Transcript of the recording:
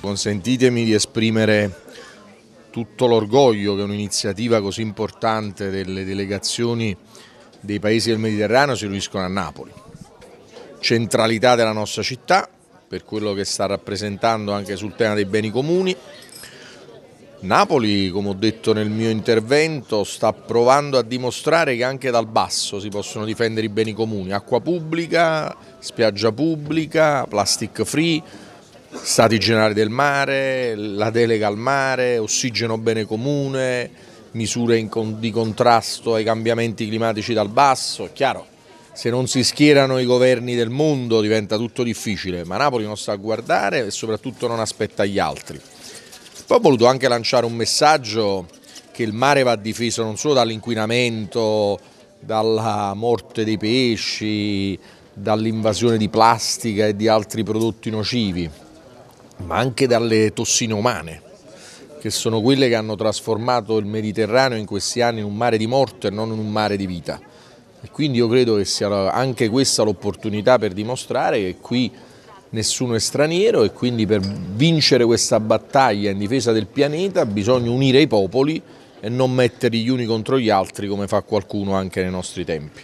Consentitemi di esprimere tutto l'orgoglio che un'iniziativa così importante delle delegazioni dei paesi del Mediterraneo si riuniscono a Napoli. Centralità della nostra città per quello che sta rappresentando anche sul tema dei beni comuni, Napoli, come ho detto nel mio intervento, sta provando a dimostrare che anche dal basso si possono difendere i beni comuni, acqua pubblica, spiaggia pubblica, plastic free, stati generali del mare, la delega al mare, ossigeno bene comune, misure di contrasto ai cambiamenti climatici dal basso, è chiaro. Se non si schierano i governi del mondo diventa tutto difficile, ma Napoli non sta a guardare e soprattutto non aspetta gli altri. Poi ho voluto anche lanciare un messaggio che il mare va difeso non solo dall'inquinamento, dalla morte dei pesci, dall'invasione di plastica e di altri prodotti nocivi, ma anche dalle tossine umane, che sono quelle che hanno trasformato il Mediterraneo in questi anni in un mare di morte e non in un mare di vita. E quindi io credo che sia anche questa l'opportunità per dimostrare che qui nessuno è straniero e quindi per vincere questa battaglia in difesa del pianeta bisogna unire i popoli e non metterli gli uni contro gli altri come fa qualcuno anche nei nostri tempi.